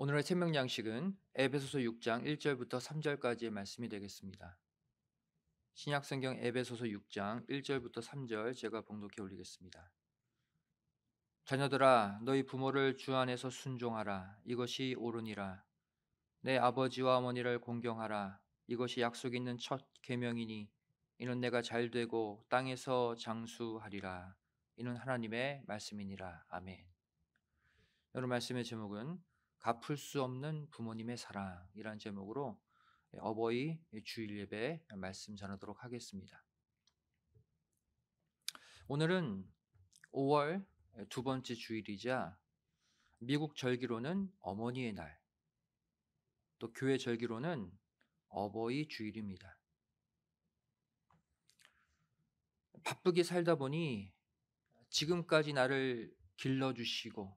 오늘의 생명 양식은 에베소서 6장 1절부터 3절까지의 말씀이 되겠습니다. 신약 성경 에베소서 6장 1절부터 3절 제가 봉독해 올리겠습니다. 자녀들아 너희 부모를 주 안에서 순종하라 이것이 옳으니라 내 아버지와 어머니를 공경하라 이것이 약속 있는 첫 계명이니 이는 내가 잘 되고 땅에서 장수하리라 이는 하나님의 말씀이니라 아멘. 여러 말씀의 제목은 갚을 수 없는 부모님의 사랑이라는 제목으로 예, 어버이 주일 예배 말씀 전하도록 하겠습니다. 오늘은 5월 예, 두 번째 주일이자 미국 절기로는 어머니의 날, 또 교회 절기로는 어버이 주일입니다. 바쁘게 살다 보니 지금까지 나를 길러주시고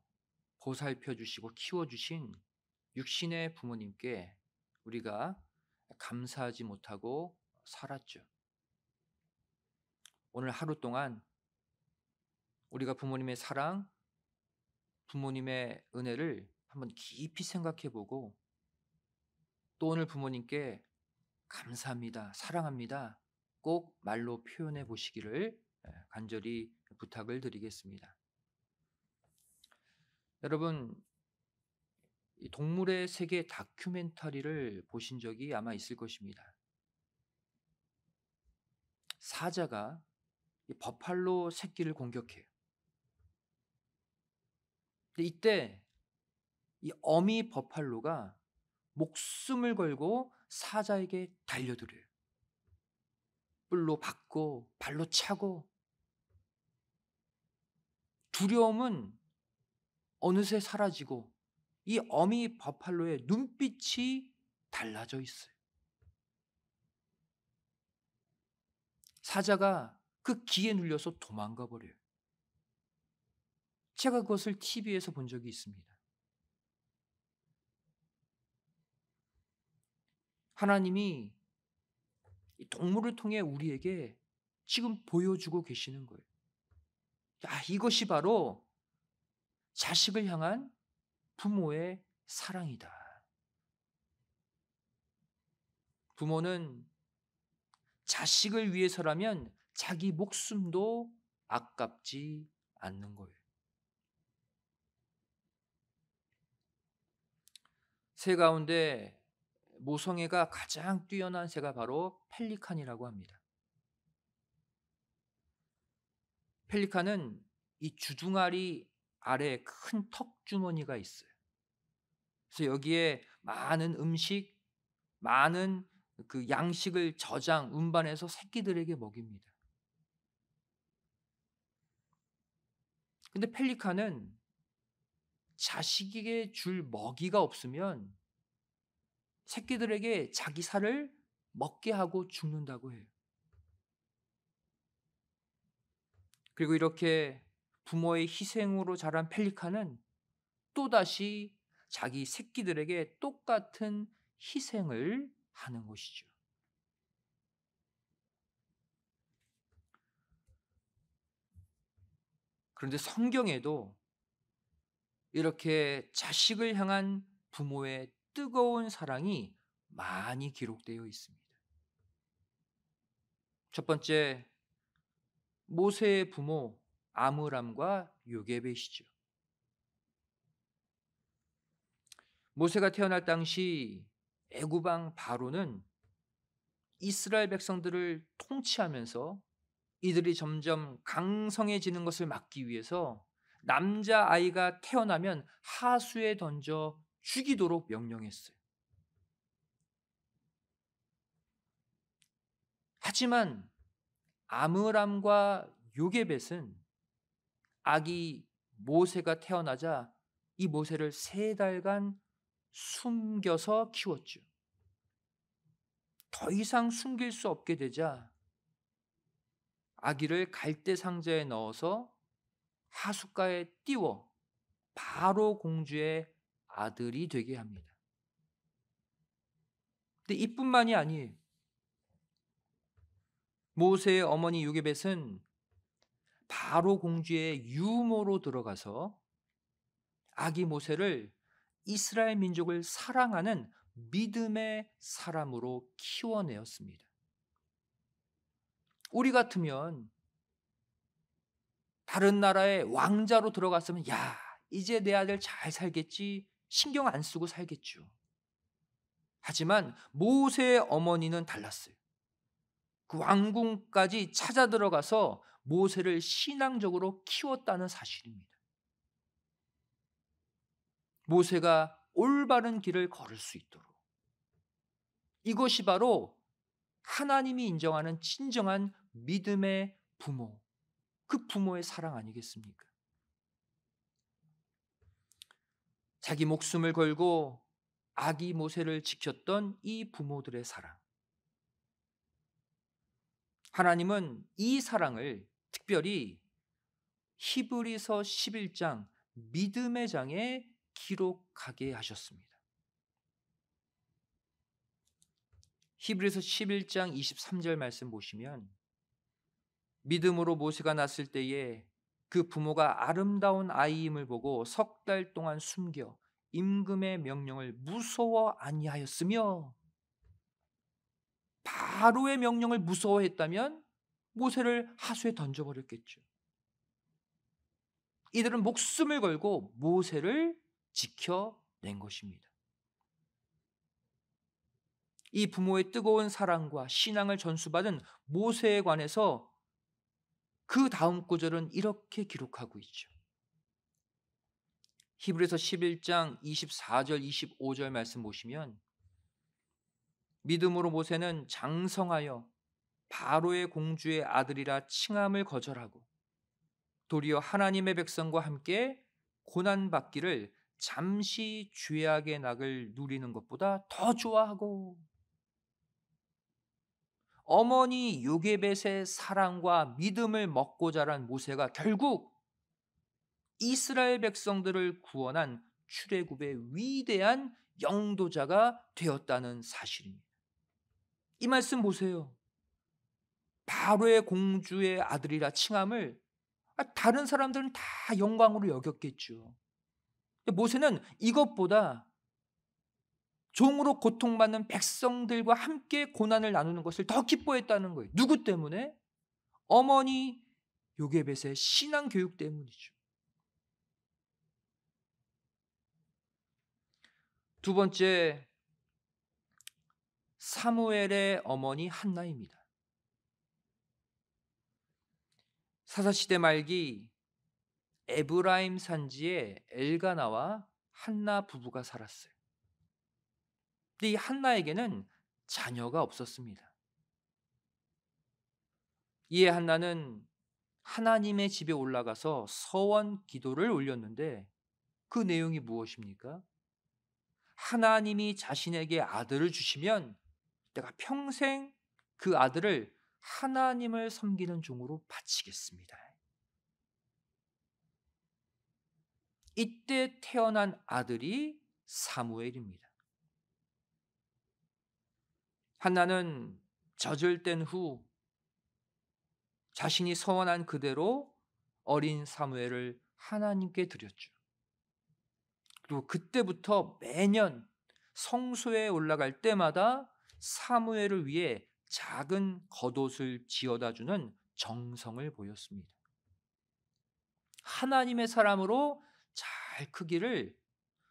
보살펴 주시고 키워 주신 육신의 부모님께 우리가 감사하지 못하고 살았죠. 오늘 하루 동안 우리가 부모님의 사랑, 부모님의 은혜를 한번 깊이 생각해 보고 또 오늘 부모님께 감사합니다, 사랑합니다 꼭 말로 표현해 보시기를 예, 간절히 부탁을 드리겠습니다. 여러분 동물의 세계 다큐멘터리를 보신 적이 아마 있을 것입니다. 사자가 버팔로 새끼를 공격해요. 이때 이 어미 버팔로가 목숨을 걸고 사자에게 달려들어요. 뿔로 박고 발로 차고 두려움은 어느새 사라지고 이 어미 버팔로의 눈빛이 달라져 있어요. 사자가 그 기에 눌려서 도망가 버려요. 제가 그것을 TV에서 본 적이 있습니다. 하나님이 동물을 통해 우리에게 지금 보여주고 계시는 거예요. 야, 이것이 바로 자식을 향한 부모의 사랑이다. 부모는 자식을 위해서라면 자기 목숨도 아깝지 않는 거예요. 새 가운데 모성애가 가장 뛰어난 새가 바로 펠리칸이라고 합니다. 펠리칸은 이 주둥아리 아래에 큰 턱주머니가 있어요. 그래서 여기에 많은 음식, 많은 그 양식을 저장, 운반해서 새끼들에게 먹입니다. 근데 펠리카는 자식에게 줄 먹이가 없으면 새끼들에게 자기 살을 먹게 하고 죽는다고 해요. 그리고 이렇게 부모의 희생으로 자란 펠리카는 또다시 자기 새끼들에게 똑같은 희생을 하는 것이죠. 그런데 성경에도 이렇게 자식을 향한 부모의 뜨거운 사랑이 많이 기록되어 있습니다. 첫 번째, 모세의 부모 아무람과 요게벳이죠. 모세가 태어날 당시 애구방 바로는 이스라엘 백성들을 통치하면서 이들이 점점 강성해지는 것을 막기 위해서 남자 아이가 태어나면 하수에 던져 죽이도록 명령했어요. 하지만 아므람과 요게벳은 아기 모세가 태어나자 이 모세를 세 달간 숨겨서 키웠죠. 더 이상 숨길 수 없게 되자 아기를 갈대 상자에 넣어서 하숙가에 띄워 바로 공주의 아들이 되게 합니다. 근데 이뿐만이 아니에요. 모세의 어머니 요게벳은 바로 공주의 유모로 들어가서 아기 모세를 이스라엘 민족을 사랑하는 믿음의 사람으로 키워내었습니다. 우리 같으면 다른 나라의 왕자로 들어갔으면 야 이제 내 아들 잘 살겠지 신경 안 쓰고 살겠죠. 하지만 모세의 어머니는 달랐어요. 그 왕궁까지 찾아 들어가서 모세를 신앙적으로 키웠다는 사실입니다. 모세가 올바른 길을 걸을 수 있도록 이것이 바로 하나님이 인정하는 진정한 믿음의 부모, 그 부모의 사랑 아니겠습니까? 자기 목숨을 걸고 아기 모세를 지켰던 이 부모들의 사랑. 하나님은 이 사랑을 특별히 히브리서 11장 믿음의 장에 기록하게 하셨습니다. 히브리서 11장 23절 말씀 보시면 믿음으로 모세가 났을 때에 그 부모가 아름다운 아이임을 보고 석 달 동안 숨겨 임금의 명령을 무서워 아니하였으며 바로의 명령을 무서워했다면 모세를 하수에 던져버렸겠죠. 이들은 목숨을 걸고 모세를 지켜낸 것입니다. 이 부모의 뜨거운 사랑과 신앙을 전수받은 모세에 관해서 그 다음 구절은 이렇게 기록하고 있죠. 히브리서 11장 24절 25절 말씀 보시면 믿음으로 모세는 장성하여 바로의 공주의 아들이라 칭함을 거절하고 도리어 하나님의 백성과 함께 고난받기를 잠시 죄악의 낙을 누리는 것보다 더 좋아하고 어머니 요게벳의 사랑과 믿음을 먹고 자란 모세가 결국 이스라엘 백성들을 구원한 출애굽의 위대한 영도자가 되었다는 사실입니다. 이 말씀 보세요. 바로의 공주의 아들이라 칭함을 아, 다른 사람들은 다 영광으로 여겼겠죠. 모세는 이것보다 종으로 고통받는 백성들과 함께 고난을 나누는 것을 더 기뻐했다는 거예요. 누구 때문에? 어머니 요게벳의 신앙 교육 때문이죠. 두 번째 사무엘의 어머니 한나입니다. 사사시대 말기 에브라임 산지에 엘가나와 한나 부부가 살았어요. 근데 이 한나에게는 자녀가 없었습니다. 이에 한나는 하나님의 집에 올라가서 서원 기도를 올렸는데 그 내용이 무엇입니까? 하나님이 자신에게 아들을 주시면 내가 평생 그 아들을 하나님을 섬기는 종으로 바치겠습니다. 이때 태어난 아들이 사무엘입니다. 한나는 젖을 뗀 후 자신이 서원한 그대로 어린 사무엘을 하나님께 드렸죠. 그리고 그때부터 매년 성소에 올라갈 때마다 사무엘을 위해 작은 겉옷을 지어다 주는 정성을 보였습니다. 하나님의 사람으로 잘 크기를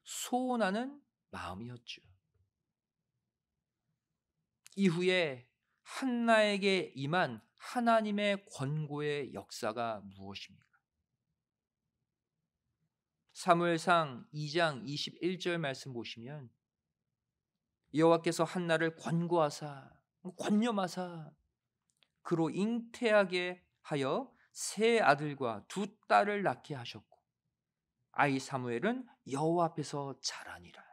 소원하는 마음이었죠. 이후에 한나에게 임한 하나님의 권고의 역사가 무엇입니까? 사무엘상 2장 21절 말씀 보시면 여호와께서 한나를 권고하사 뭐 관념하사 그로 잉태하게 하여 세 아들과 두 딸을 낳게 하셨고 아이 사무엘은 여호와 앞에서 자라니라.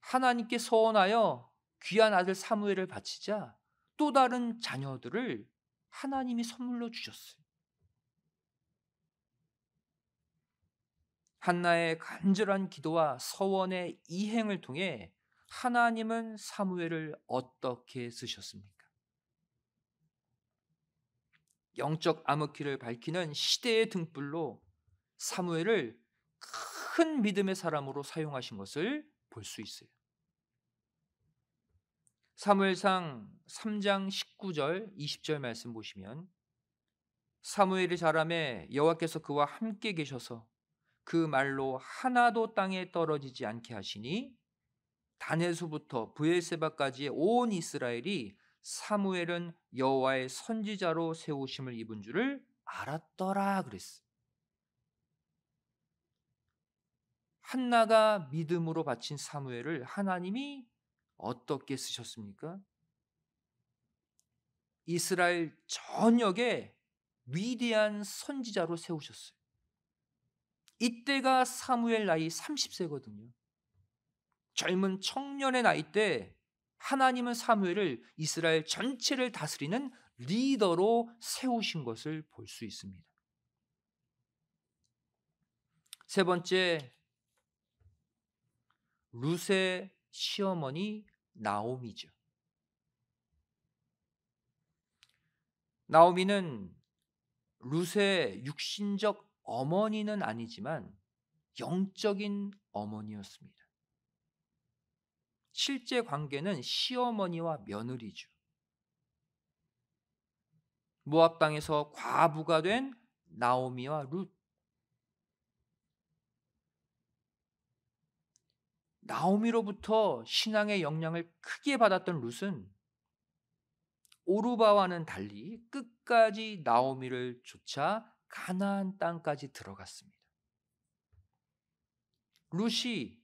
하나님께 서원하여 귀한 아들 사무엘을 바치자 또 다른 자녀들을 하나님이 선물로 주셨어요. 한나의 간절한 기도와 서원의 이행을 통해 하나님은 사무엘을 어떻게 쓰셨습니까? 영적 암흑기를 밝히는 시대의 등불로 사무엘을 큰 믿음의 사람으로 사용하신 것을 볼 수 있어요. 사무엘상 3장 19절 20절 말씀 보시면 사무엘이 자람에 여호와께서 그와 함께 계셔서 그 말로 하나도 땅에 떨어지지 않게 하시니 단에서부터 브엘세바까지의 온 이스라엘이 사무엘은 여호와의 선지자로 세우심을 입은 줄을 알았더라 그랬어. 한나가 믿음으로 바친 사무엘을 하나님이 어떻게 쓰셨습니까? 이스라엘 전역에 위대한 선지자로 세우셨어요. 이때가 사무엘 나이 30세거든요. 젊은 청년의 나이 때 하나님은 사무엘을 이스라엘 전체를 다스리는 리더로 세우신 것을 볼 수 있습니다. 세 번째 루세 시어머니 나오미죠. 나오미는 루세 육신적 어머니는 아니지만 영적인 어머니였습니다. 실제 관계는 시어머니와 며느리죠. 모압 땅에서 과부가 된 나오미와 룻. 나오미로부터 신앙의 영향을 크게 받았던 룻은 오르바와는 달리 끝까지 나오미를 쫓아 가나안 땅까지 들어갔습니다. 룻이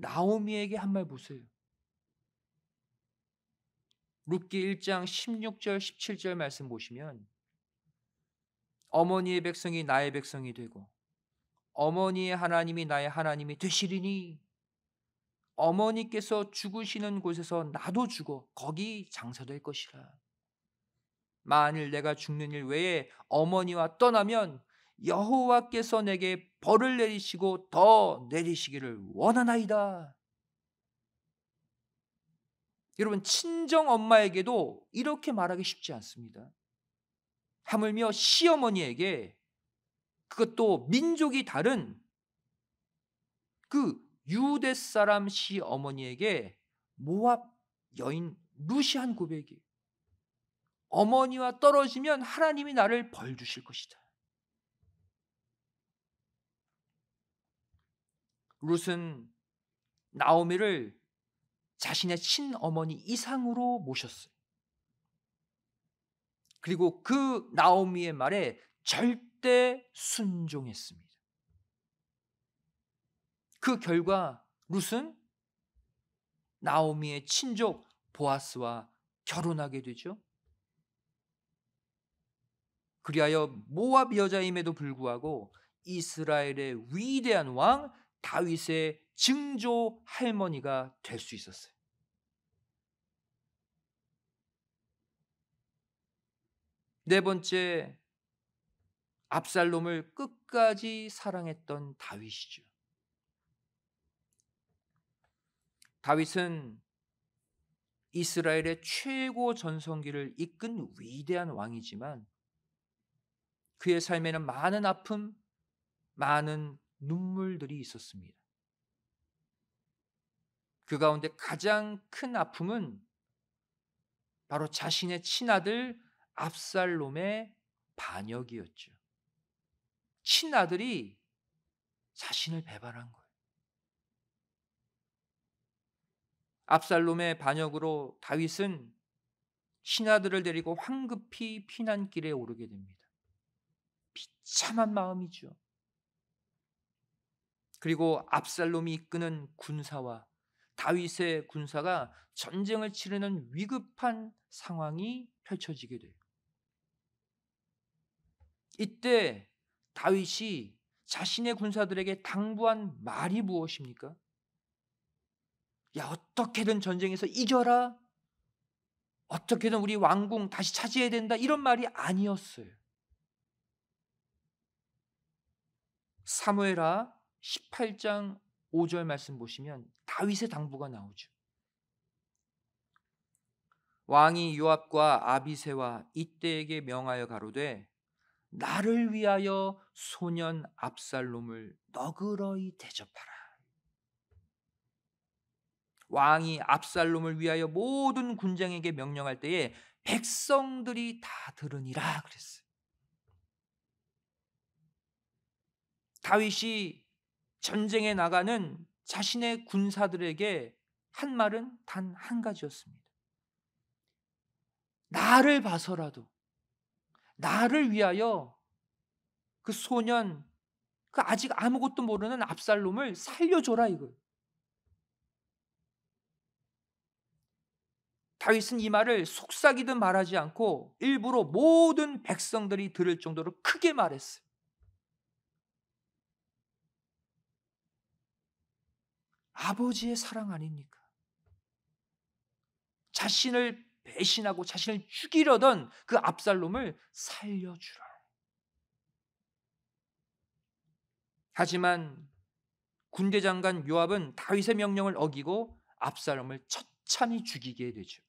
나오미에게 한 말 보세요. 룻기 1장 16절 17절 말씀 보시면 어머니의 백성이 나의 백성이 되고 어머니의 하나님이 나의 하나님이 되시리니 어머니께서 죽으시는 곳에서 나도 죽어 거기 장사될 것이라. 만일 내가 죽는 일 외에 어머니와 떠나면 여호와께서 내게 벌을 내리시고 더 내리시기를 원하나이다. 여러분 친정 엄마에게도 이렇게 말하기 쉽지 않습니다. 하물며 시어머니에게 그것도 민족이 다른 그 유대 사람 시어머니에게 모압 여인 루시한 고백이 어머니와 떨어지면 하나님이 나를 벌 주실 것이다. 룻은 나오미를 자신의 친어머니 이상으로 모셨어요. 그리고 그 나오미의 말에 절대 순종했습니다. 그 결과 룻은 나오미의 친족 보아스와 결혼하게 되죠. 그리하여 모압 여자임에도 불구하고 이스라엘의 위대한 왕 다윗의 증조 할머니가 될 수 있었어요. 네 번째 압살롬을 끝까지 사랑했던 다윗이죠. 다윗은 이스라엘의 최고 전성기를 이끈 위대한 왕이지만 그의 삶에는 많은 아픔, 많은 눈물들이 있었습니다. 그 가운데 가장 큰 아픔은 바로 자신의 친아들 압살롬의 반역이었죠. 친아들이 자신을 배반한 거예요. 압살롬의 반역으로 다윗은 친아들을 데리고 황급히 피난길에 오르게 됩니다. 비참한 마음이죠. 그리고 압살롬이 이끄는 군사와 다윗의 군사가 전쟁을 치르는 위급한 상황이 펼쳐지게 돼요. 이때 다윗이 자신의 군사들에게 당부한 말이 무엇입니까? 야, 어떻게든 전쟁에서 이겨라. 어떻게든 우리 왕궁 다시 차지해야 된다. 이런 말이 아니었어요. 사무엘아 18장 5절 말씀 보시면 다윗의 당부가 나오죠. 왕이 요압과 아비세와 이때에게 명하여 가로되 나를 위하여 소년 압살롬을 너그러이 대접하라. 왕이 압살롬을 위하여 모든 군장에게 명령할 때에 백성들이 다 들으니라 그랬어요. 다윗이 전쟁에 나가는 자신의 군사들에게 한 말은 단 한 가지였습니다. 나를 봐서라도, 나를 위하여 그 소년, 그 아직 아무것도 모르는 압살롬을 살려줘라 이거예요. 다윗은 이 말을 속삭이든 말하지 않고 일부러 모든 백성들이 들을 정도로 크게 말했어요. 아버지의 사랑 아닙니까? 자신을 배신하고 자신을 죽이려던 그 압살롬을 살려주라. 하지만 군대 장관 요압은 다윗의 명령을 어기고 압살롬을 처참히 죽이게 되죠.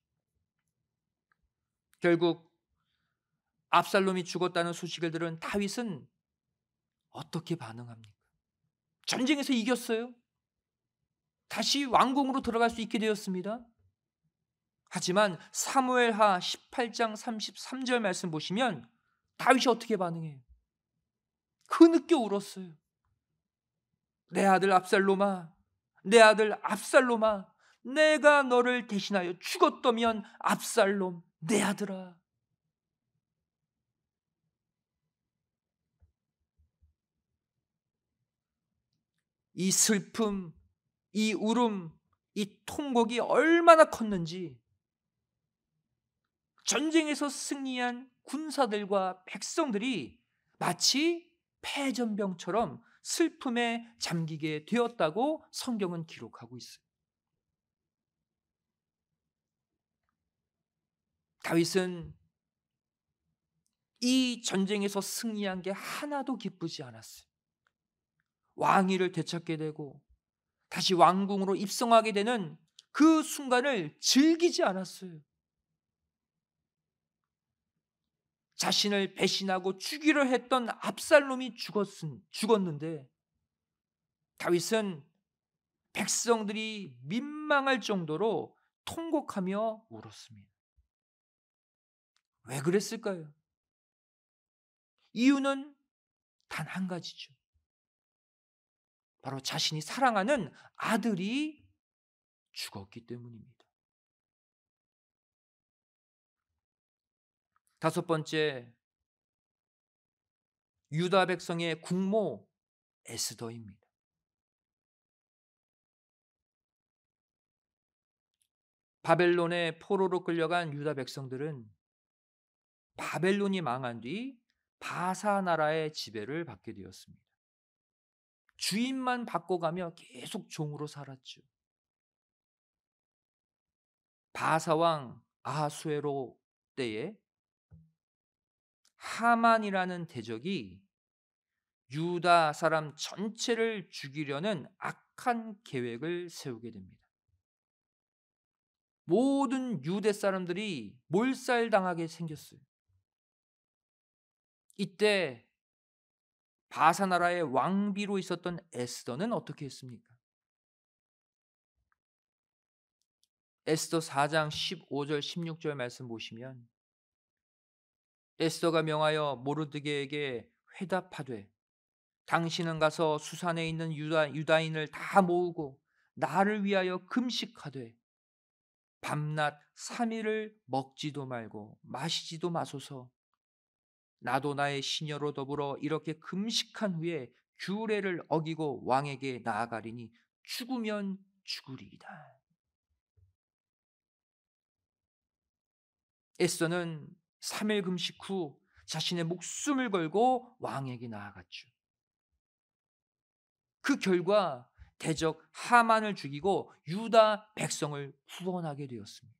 결국 압살롬이 죽었다는 소식을 들은 다윗은 어떻게 반응합니까? 전쟁에서 이겼어요. 다시 왕궁으로 들어갈 수 있게 되었습니다. 하지만 사무엘하 18장 33절 말씀 보시면 다윗이 어떻게 반응해요? 그늦게 울었어요. 내 아들 압살로마, 내 아들 압살로마, 내가 너를 대신하여 죽었더면 압살롬 내 아들아. 이 슬픔, 이 울음, 이 통곡이 얼마나 컸는지 전쟁에서 승리한 군사들과 백성들이 마치 패전병처럼 슬픔에 잠기게 되었다고 성경은 기록하고 있어요. 다윗은 이 전쟁에서 승리한 게 하나도 기쁘지 않았어요. 왕위를 되찾게 되고 다시 왕궁으로 입성하게 되는 그 순간을 즐기지 않았어요. 자신을 배신하고 죽이려 했던 압살롬이 죽었 죽었는데 다윗은 백성들이 민망할 정도로 통곡하며 울었습니다. 왜 그랬을까요? 이유는 단 한 가지죠. 바로 자신이 사랑하는 아들이 죽었기 때문입니다. 다섯 번째, 유다 백성의 국모 에스더입니다. 바벨론의 포로로 끌려간 유다 백성들은 바벨론이 망한 뒤 바사 나라의 지배를 받게 되었습니다. 주인만 바꿔가며 계속 종으로 살았죠. 바사왕 아하수에로 때에 하만이라는 대적이 유다 사람 전체를 죽이려는 악한 계획을 세우게 됩니다. 모든 유대 사람들이 몰살당하게 생겼어요. 이때 바사 나라의 왕비로 있었던 에스더는 어떻게 했습니까? 에스더 4장 15절 16절 말씀 보시면 에스더가 명하여 모르드게에게 회답하되 당신은 가서 수산에 있는 유다, 유다인을 다 모으고 나를 위하여 금식하되 밤낮 3일을 먹지도 말고 마시지도 마소서 나도 나의 시녀로 더불어 이렇게 금식한 후에 규례를 어기고 왕에게 나아가리니 죽으면 죽으리이다. 에서는 3일 금식 후 자신의 목숨을 걸고 왕에게 나아갔죠. 그 결과 대적 하만을 죽이고 유다 백성을 구원하게 되었습니다.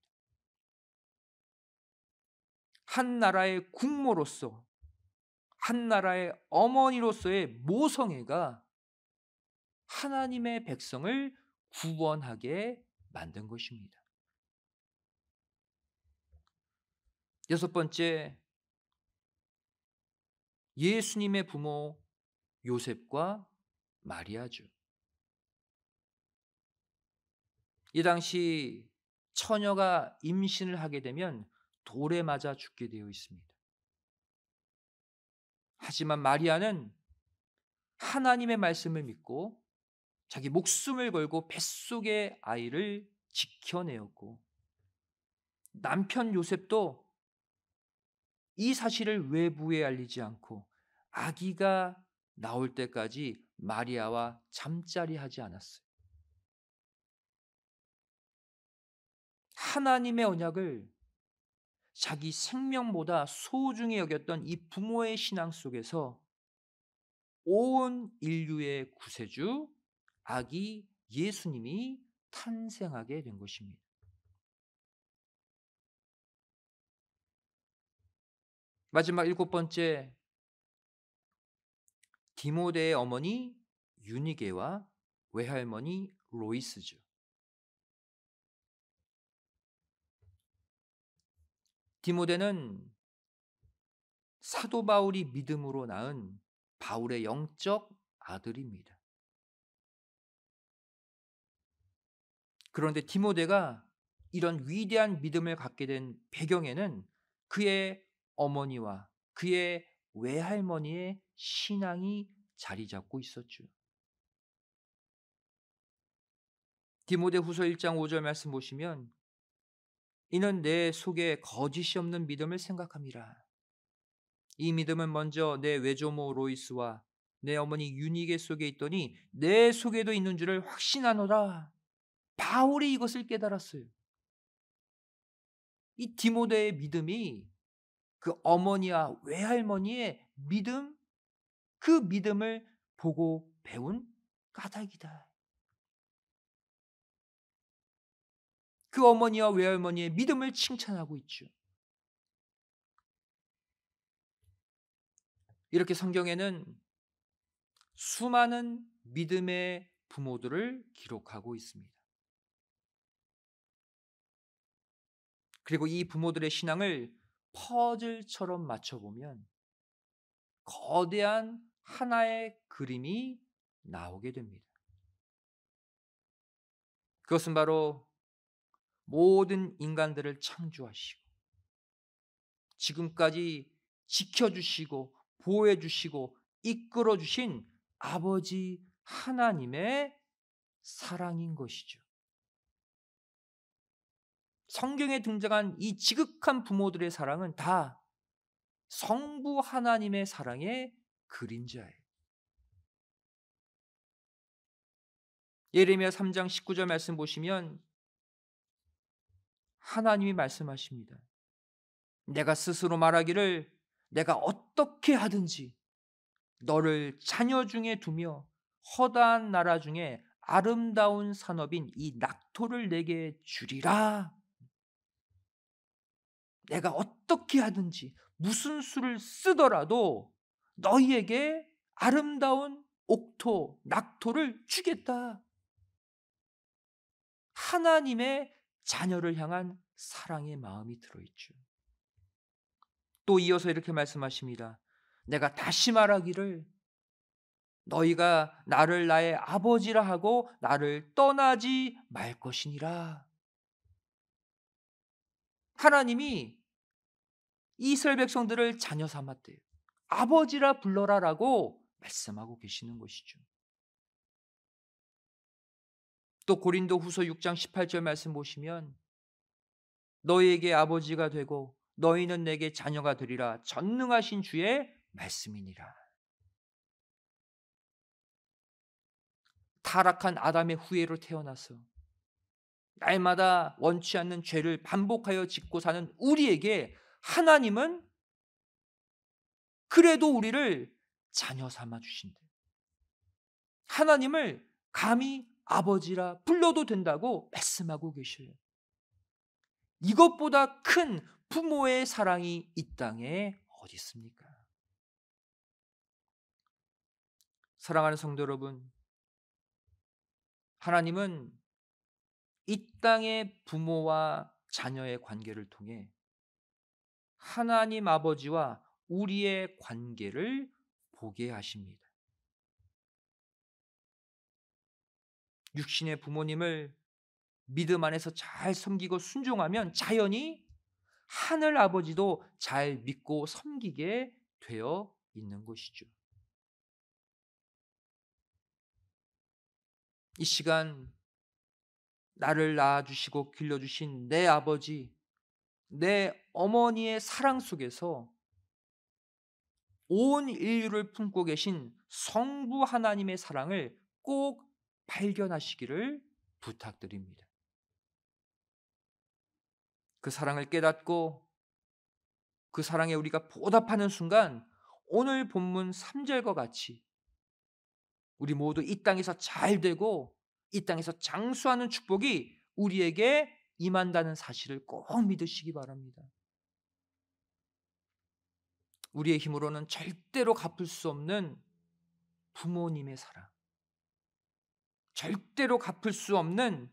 한 나라의 국모로서 한 나라의 어머니로서의 모성애가 하나님의 백성을 구원하게 만든 것입니다. 여섯 번째, 예수님의 부모 요셉과 마리아죠. 이 당시 처녀가 임신을 하게 되면 돌에 맞아 죽게 되어 있습니다. 하지만 마리아는 하나님의 말씀을 믿고 자기 목숨을 걸고 뱃속의 아이를 지켜내었고 남편 요셉도 이 사실을 외부에 알리지 않고 아기가 나올 때까지 마리아와 잠자리 하지 않았어요. 하나님의 언약을 자기 생명보다 소중히 여겼던 이 부모의 신앙 속에서 온 인류의 구세주 아기 예수님이 탄생하게 된 것입니다. 마지막 일곱 번째 디모데의 어머니 유니게와 외할머니 로이스죠. 디모데는 사도 바울이 믿음으로 낳은 바울의 영적 아들입니다. 그런데 디모데가 이런 위대한 믿음을 갖게 된 배경에는 그의 어머니와 그의 외할머니의 신앙이 자리 잡고 있었죠. 디모데 후서 1장 5절 말씀 보시면 이는 내 속에 거짓이 없는 믿음을 생각함이라. 이 믿음은 먼저 내 외조모 로이스와 내 어머니 유니게 속에 있더니 내 속에도 있는 줄을 확신하노라. 바울이 이것을 깨달았어요. 이 디모데의 믿음이 그 어머니와 외할머니의 믿음, 그 믿음을 보고 배운 까닭이다. 그 어머니와 외할머니의 믿음을 칭찬하고 있죠. 이렇게 성경에는 수많은 믿음의 부모들을 기록하고 있습니다. 그리고 이 부모들의 신앙을 퍼즐처럼 맞춰보면 거대한 하나의 그림이 나오게 됩니다. 그것은 바로 모든 인간들을 창조하시고 지금까지 지켜주시고 보호해주시고 이끌어주신 아버지 하나님의 사랑인 것이죠. 성경에 등장한 이 지극한 부모들의 사랑은 다 성부 하나님의 사랑의 그림자예요. 예레미야 3장 19절 말씀 보시면 하나님이 말씀하십니다. 내가 스스로 말하기를 내가 어떻게 하든지 너를 자녀 중에 두며 허다한 나라 중에 아름다운 산업인 이 낙토를 내게 주리라. 내가 어떻게 하든지 무슨 수를 쓰더라도 너희에게 아름다운 옥토, 낙토를 주겠다. 하나님의 자녀를 향한 사랑의 마음이 들어있죠. 또 이어서 이렇게 말씀하십니다. 내가 다시 말하기를 너희가 나를 나의 아버지라 하고 나를 떠나지 말 것이니라. 하나님이 이스라엘 백성들을 자녀 삼았대요. 아버지라 불러라라고 말씀하고 계시는 것이죠. 또 고린도 후서 6장 18절 말씀 보시면 너희에게 아버지가 되고 너희는 내게 자녀가 되리라 전능하신 주의 말씀이니라. 타락한 아담의 후예로 태어나서 날마다 원치 않는 죄를 반복하여 짓고 사는 우리에게 하나님은 그래도 우리를 자녀 삼아 주신대. 하나님을 감히 아버지라 불러도 된다고 말씀하고 계셔요. 이것보다 큰 부모의 사랑이 이 땅에 어디 있습니까? 사랑하는 성도 여러분, 하나님은 이 땅의 부모와 자녀의 관계를 통해 하나님 아버지와 우리의 관계를 보게 하십니다. 육신의 부모님을 믿음 안에서 잘 섬기고 순종하면 자연히 하늘 아버지도 잘 믿고 섬기게 되어 있는 것이죠. 이 시간 나를 낳아주시고 길러주신 내 아버지, 내 어머니의 사랑 속에서 온 인류를 품고 계신 성부 하나님의 사랑을 꼭 발견하시기를 부탁드립니다. 그 사랑을 깨닫고 그 사랑에 우리가 보답하는 순간 오늘 본문 3절과 같이 우리 모두 이 땅에서 잘 되고 이 땅에서 장수하는 축복이 우리에게 임한다는 사실을 꼭 믿으시기 바랍니다. 우리의 힘으로는 절대로 갚을 수 없는 부모님의 사랑. 절대로 갚을 수 없는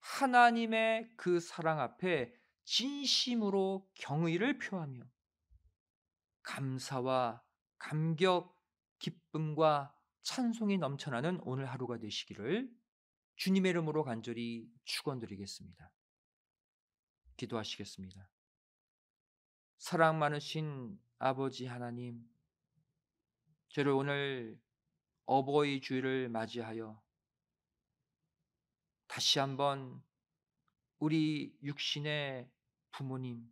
하나님의 그 사랑 앞에 진심으로 경의를 표하며 감사와 감격, 기쁨과 찬송이 넘쳐나는 오늘 하루가 되시기를 주님의 이름으로 간절히 축원드리겠습니다. 기도하시겠습니다. 사랑 많으신 아버지 하나님, 저를 오늘 어버이 주일을 맞이하여 다시 한번 우리 육신의 부모님,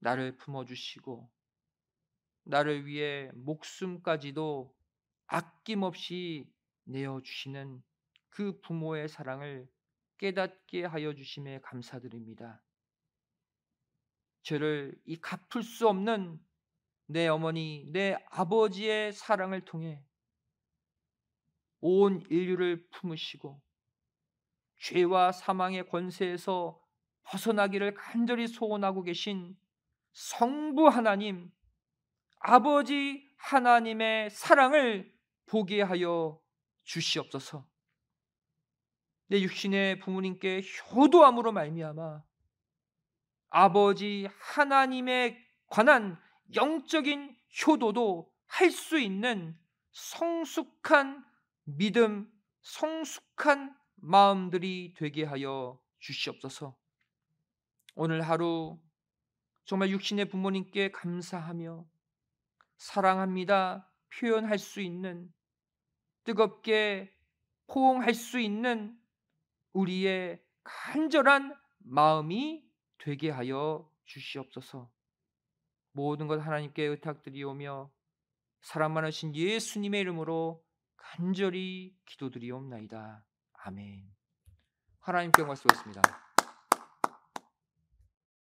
나를 품어주시고, 나를 위해 목숨까지도 아낌없이 내어주시는 그 부모의 사랑을 깨닫게 하여 주심에 감사드립니다. 저를 이 갚을 수 없는 내 어머니, 내 아버지의 사랑을 통해 온 인류를 품으시고 죄와 사망의 권세에서 벗어나기를 간절히 소원하고 계신 성부 하나님, 아버지 하나님의 사랑을 보게 하여 주시옵소서. 내 육신의 부모님께 효도함으로 말미암아 아버지 하나님에 관한 영적인 효도도 할 수 있는 성숙한 믿음, 성숙한 마음들이 되게 하여 주시옵소서. 오늘 하루 정말 육신의 부모님께 감사하며 사랑합니다 표현할 수 있는 뜨겁게 포옹할 수 있는 우리의 간절한 마음이 되게 하여 주시옵소서. 모든 것 하나님께 의탁드리오며 사랑 많으신 예수님의 이름으로 간절히 기도드리옵나이다. 아멘. 하나님께 영광 쏘였습니다.